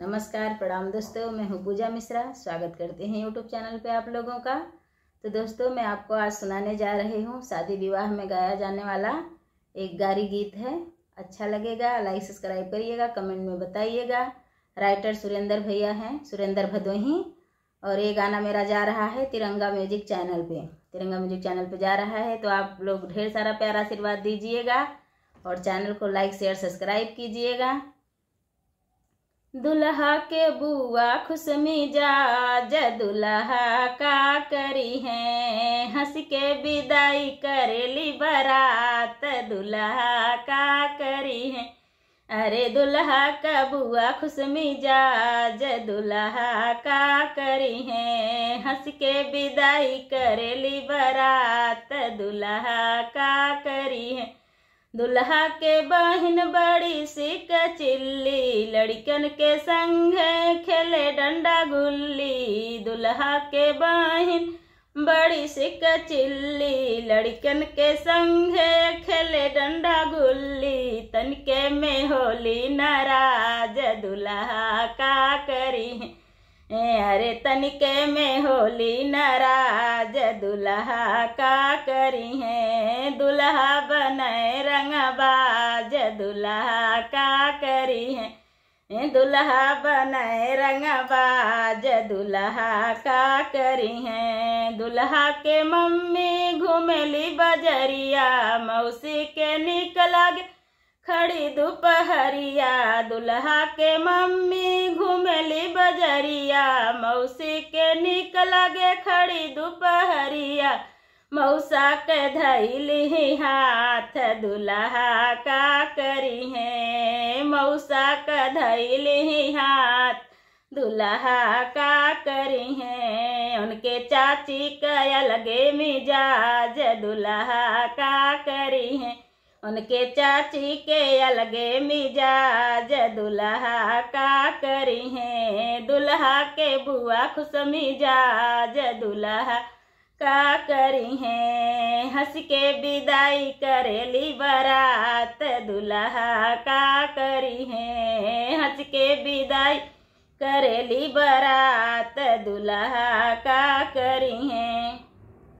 नमस्कार प्रणाम दोस्तों मैं हूँ पूजा मिश्रा स्वागत करते हैं यूट्यूब चैनल पे आप लोगों का तो दोस्तों मैं आपको आज सुनाने जा रही हूँ शादी विवाह में गाया जाने वाला एक गारी गीत है अच्छा लगेगा लाइक सब्सक्राइब करिएगा कमेंट में बताइएगा राइटर सुरेंद्र भैया हैं सुरेंद्र भदोही और ये गाना मेरा जा रहा है तिरंगा म्यूजिक चैनल पे तिरंगा म्यूजिक चैनल पे जा रहा है तो आप लोग ढेर सारा प्यार आशीर्वाद दीजिएगा और चैनल को लाइक शेयर सब्सक्राइब कीजिएगा दुल्हा के बुआ खुश मिजाज दुल्हा का करी है हंस के विदाई कर ली बरात दुल्हा का करी है अरे दुल्हा का बुआ खुश मिजाज दुल्हा का करी है हंस के विदाई कर ली बरात दुल्हा का करी है दुल्हा के बहन बड़ी सी कचिल्ली लड़कन के संग खेले डंडा गुल्ली दुल्हा के बहन बड़ी सिक चिल्ली लड़कन के संग खेले डंडा गुल्ली तनके में होली नाराज दुल्हा का करी अरे तनके में होली नाराज दुल्हा का करी है दुल्हा बने रंगबाज दुल्हा का करी है दुल्हा बनाए रंगबाज दुल्हा का करी है दुल्हा के मम्मी घूमली बजरिया मौसी के निकला खड़ी दोपहरिया दुल्हा के मम्मी घूमली बजरिया मौसी के निकला खड़ी दोपहरिया मौसा के धैली हाथ दुल्हा का करी है मऊसा धैले हाथ दुल्हा का करे हैं उनके चाची का अलगे मिजाज दुल्हा का करी हैं उनके चाची के अलगे मिजाज दुल्हा का करी हैं दुल्हा के बुआ खुश मिजाज दुल्हा का करी हैं हंस के विदाई करेली बरात दुल्हा का करी है हंस के विदाई करेली बरात दुल्हा का करी है